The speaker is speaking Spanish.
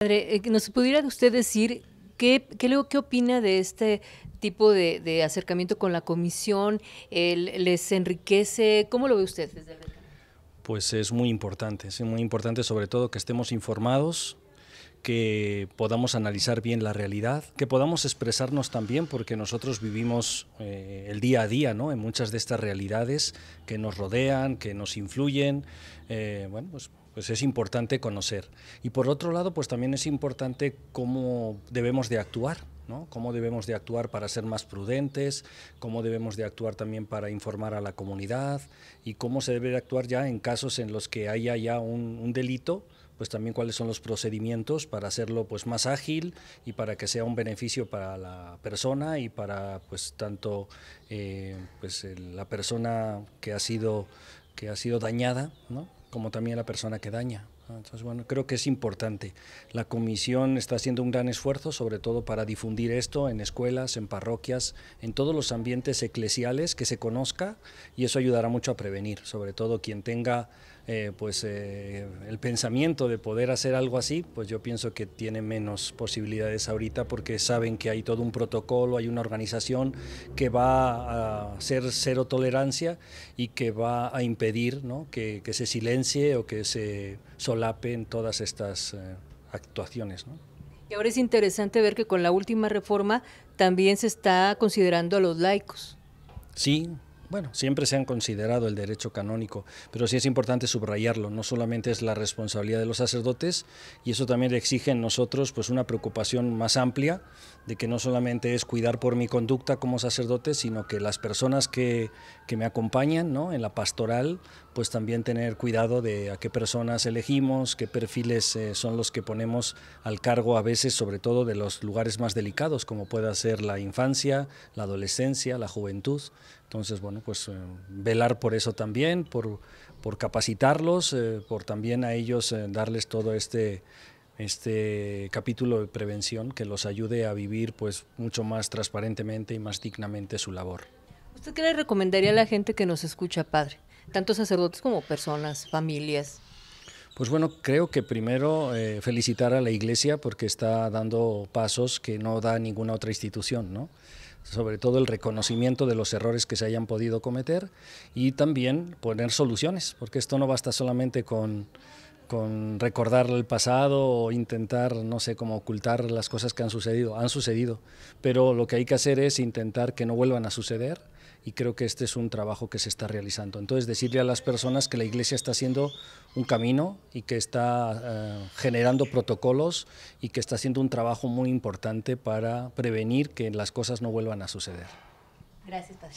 Padre, eh, ¿nos pudiera usted decir qué, qué, qué opina de este tipo de, acercamiento con la comisión? ¿Les enriquece? ¿Cómo lo ve usted desde el Pues es muy importante, es muy importante sobre todo que estemos informados, que podamos analizar bien la realidad, que podamos expresarnos también, porque nosotros vivimos eh, el día a día ¿no? en muchas de estas realidades que nos rodean, que nos influyen. Eh, bueno, pues pues es importante conocer. Y por otro lado, pues también es importante cómo debemos de actuar. ¿no? cómo debemos de actuar para ser más prudentes, cómo debemos de actuar también para informar a la comunidad y cómo se debe de actuar ya en casos en los que haya ya un, delito, pues también cuáles son los procedimientos para hacerlo pues más ágil y para que sea un beneficio para la persona y para pues tanto eh, pues la persona que ha sido que ha sido dañada ¿no? como también la persona que daña. Entonces, bueno, creo que es importante. La comisión está haciendo un gran esfuerzo, sobre todo para difundir esto en escuelas, en parroquias, en todos los ambientes eclesiales que se conozca y eso ayudará mucho a prevenir, sobre todo quien tenga eh, pues eh, el pensamiento de poder hacer algo así, pues yo pienso que tiene menos posibilidades ahorita porque saben que hay todo un protocolo, hay una organización que va a ser cero tolerancia y que va a impedir ¿no? que, se silencie o que se solapen todas estas eh, actuaciones. Y ahora es interesante ver que con la última reforma también se está considerando a los laicos. Sí, bueno, siempre se han considerado el derecho canónico, pero sí es importante subrayarlo, no solamente es la responsabilidad de los sacerdotes, y eso también exige en nosotros pues una preocupación más amplia de que no solamente es cuidar por mi conducta como sacerdote, sino que las personas que, me acompañan ¿no? en la pastoral, pues también tener cuidado de a qué personas elegimos, qué perfiles eh, son los que ponemos al cargo a veces, sobre todo de los lugares más delicados, como pueda ser la infancia, la adolescencia, la juventud. Entonces, bueno, pues eh, velar por eso también, por, capacitarlos, eh, por también a ellos eh, darles todo este, este capítulo de prevención que los ayude a vivir pues mucho más transparentemente y más dignamente su labor. ¿Usted qué le recomendaría a la gente que nos escucha, padre? Tanto sacerdotes como personas, familias. Pues bueno, creo que primero eh, felicitar a la Iglesia porque está dando pasos que no da ninguna otra institución, ¿no? sobre todo el reconocimiento de los errores que se hayan podido cometer y también poner soluciones, porque esto no basta solamente con con recordar el pasado o intentar, no sé, como ocultar las cosas que han sucedido. Han sucedido, pero lo que hay que hacer es intentar que no vuelvan a suceder y creo que este es un trabajo que se está realizando. Entonces, decirle a las personas que la Iglesia está haciendo un camino y que está eh, generando protocolos y que está haciendo un trabajo muy importante para prevenir que las cosas no vuelvan a suceder. Gracias, Padre.